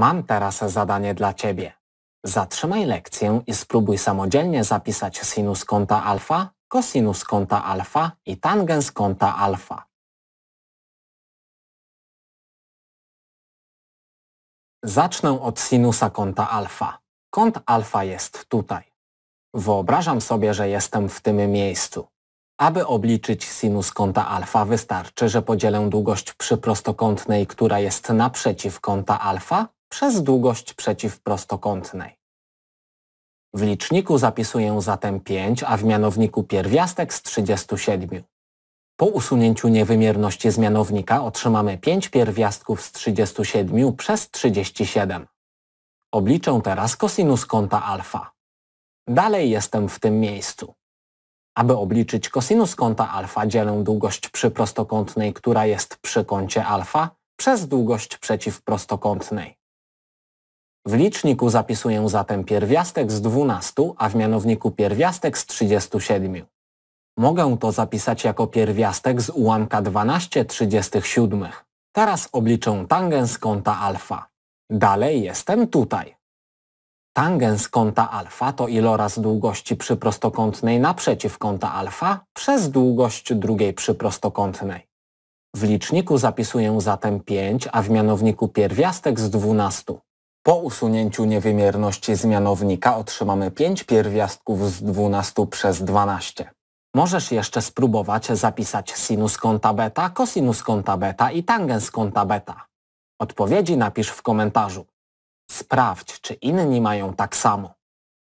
Mam teraz zadanie dla Ciebie. Zatrzymaj lekcję i spróbuj samodzielnie zapisać sinus kąta alfa, kosinus kąta alfa i tangens kąta alfa. Zacznę od sinusa kąta alfa. Kąt alfa jest tutaj. Wyobrażam sobie, że jestem w tym miejscu. Aby obliczyć sinus kąta alfa wystarczy, że podzielę długość przyprostokątnej, która jest naprzeciw kąta alfa, przez długość przeciwprostokątnej. W liczniku zapisuję zatem 5, a w mianowniku pierwiastek z 37. Po usunięciu niewymierności z mianownika otrzymamy 5 pierwiastków z 37 przez 37. Obliczę teraz kosinus kąta alfa. Dalej jestem w tym miejscu. Aby obliczyć kosinus kąta alfa dzielę długość przyprostokątnej, która jest przy kącie alfa, przez długość przeciwprostokątnej. W liczniku zapisuję zatem pierwiastek z 12, a w mianowniku pierwiastek z 37. Mogę to zapisać jako pierwiastek z ułamka 12 37. Teraz obliczę tangens kąta alfa. Dalej jestem tutaj. Tangens kąta alfa to iloraz długości przyprostokątnej naprzeciw kąta alfa przez długość drugiej przyprostokątnej. W liczniku zapisuję zatem 5, a w mianowniku pierwiastek z 12. Po usunięciu niewymierności zmianownika otrzymamy 5 pierwiastków z 12 przez 12. Możesz jeszcze spróbować zapisać sinus kąta beta, kosinus kąta beta i tangens kąta beta. Odpowiedzi napisz w komentarzu. Sprawdź, czy inni mają tak samo.